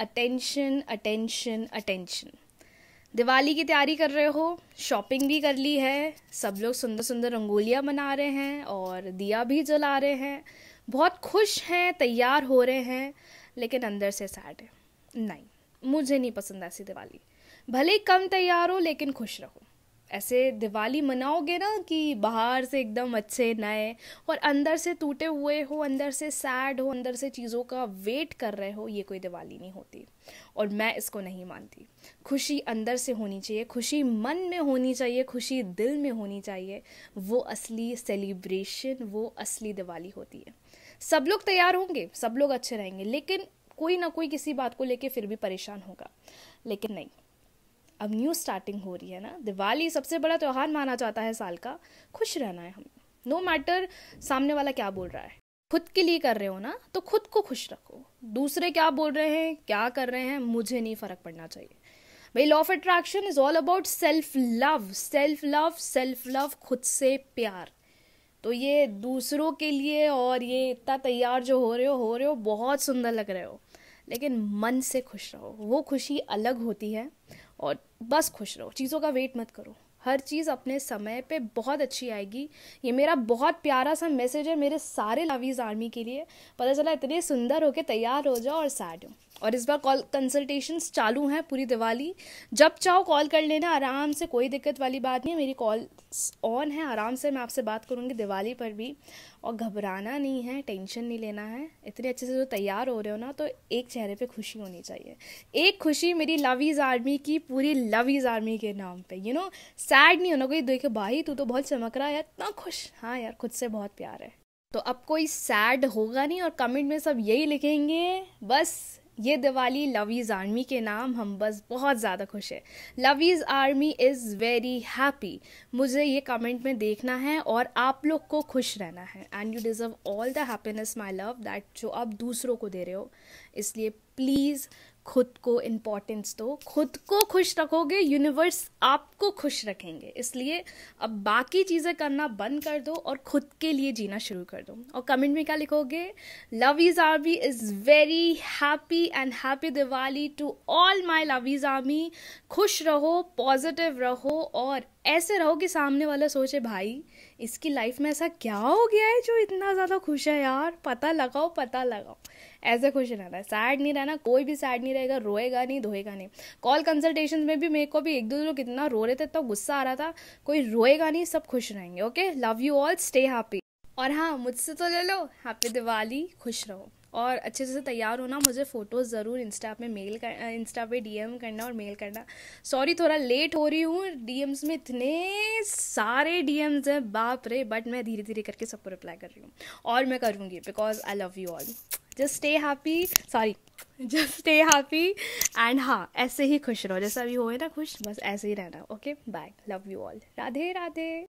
attention attention attention Diwali की तैयारी कर रहे हो शॉपिंग भी कर ली है सब लोग सुंदर सुंदर रंगोलियाँ बना रहे हैं और दिया भी जला रहे हैं बहुत खुश हैं तैयार हो रहे हैं लेकिन अंदर से सैड है नहीं मुझे नहीं पसंद ऐसी दिवाली भले कम तैयार हो लेकिन खुश रहो ऐसे दिवाली मनाओगे ना कि बाहर से एकदम अच्छे नए और अंदर से टूटे हुए हो अंदर से सैड हो अंदर से चीज़ों का वेट कर रहे हो ये कोई दिवाली नहीं होती और मैं इसको नहीं मानती खुशी अंदर से होनी चाहिए खुशी मन में होनी चाहिए खुशी दिल में होनी चाहिए वो असली सेलिब्रेशन वो असली दिवाली होती है सब लोग तैयार होंगे सब लोग अच्छे रहेंगे लेकिन कोई ना कोई किसी बात को लेके फिर भी परेशान होगा लेकिन नहीं अब न्यू स्टार्टिंग हो रही है ना दिवाली सबसे बड़ा त्यौहार माना जाता है साल का खुश रहना है हमें नो मैटर सामने वाला क्या बोल रहा है खुद के लिए कर रहे हो ना तो खुद को खुश रखो दूसरे क्या बोल रहे हैं क्या कर रहे हैं मुझे नहीं फर्क पड़ना चाहिए भाई law of attraction is all about self love self love self love खुद से प्यार तो ये दूसरों के लिए और ये इतना तैयार जो हो रहे हो हो रहे हो बहुत सुंदर लग रहे हो लेकिन मन से खुश रहो वो खुशी अलग होती है और बस खुश रहो चीज़ों का वेट मत करो हर चीज़ अपने समय पे बहुत अच्छी आएगी ये मेरा बहुत प्यारा सा मैसेज है मेरे सारे लावीज़ आर्मी के लिए पता चला इतने सुंदर होके तैयार हो जाओ और सैड हो और इस बार कॉल कंसल्टेशंस चालू हैं पूरी दिवाली जब चाहो कॉल कर लेना आराम से कोई दिक्कत वाली बात नहीं है मेरी कॉल ऑन है आराम से मैं आपसे बात करूँगी दिवाली पर भी और घबराना नहीं है टेंशन नहीं लेना है इतने अच्छे से जो तैयार हो रहे हो ना तो एक चेहरे पे खुशी होनी चाहिए एक खुशी मेरी लव इज़ आर्मी की पूरी लव इज़ आर्मी के नाम पे यू नो सैड नहीं होना कोई देखे भाई तू तो बहुत चमक रहा है इतना खुश हाँ यार खुद से बहुत प्यार है तो अब कोई सैड होगा नहीं और कमेंट में सब यही लिखेंगे बस ये दिवाली लवीज़ आर्मी के नाम हम बस बहुत ज़्यादा खुश है Lovies Army is very happy मुझे ये कमेंट में देखना है और आप लोग को खुश रहना है and you deserve all the happiness my love that जो आप दूसरों को दे रहे हो इसलिए प्लीज़ खुद को इम्पोर्टेंस दो खुद को खुश रखोगे यूनिवर्स आपको खुश रखेंगे इसलिए अब बाकी चीज़ें करना बंद कर दो और खुद के लिए जीना शुरू कर दो और कमेंट में क्या लिखोगे Lovies Army is very happy and happy Diwali to all my Lovies Army खुश रहो पॉजिटिव रहो और ऐसे रहो कि सामने वाला सोचे भाई इसकी लाइफ में ऐसा क्या हो गया है जो इतना ज़्यादा खुश है यार पता लगाओ पता लगाओ ऐसे खुश रहना है सैड नहीं रहना कोई भी सैड नहीं रहेगा रोएगा नहीं धोएगा नहीं कॉल कंसल्टेशन में भी मेरे को भी एक दो लोग इतना रो रहे थे इतना तो गुस्सा आ रहा था कोई रोएगा नहीं सब खुश रहेंगे okay love you all stay happy और हाँ मुझसे तो ले लो हैप्पी दिवाली खुश रहो और अच्छे से तैयार होना मुझे फ़ोटोज़ ज़रूर इंस्टा पे मेल कर इंस्टा पे डीएम करना और मेल करना सॉरी थोड़ा लेट हो रही हूँ डीएम्स में इतने सारे डीएम्स हैं बाप रे बट मैं धीरे धीरे करके सबको रिप्लाई कर रही हूँ और मैं करूँगी because I love you all just stay happy sorry just stay happy and हाँ ऐसे ही खुश रहो जैसा अभी हो ना खुश बस ऐसे ही रहना okay bye love you all Radhe Radhe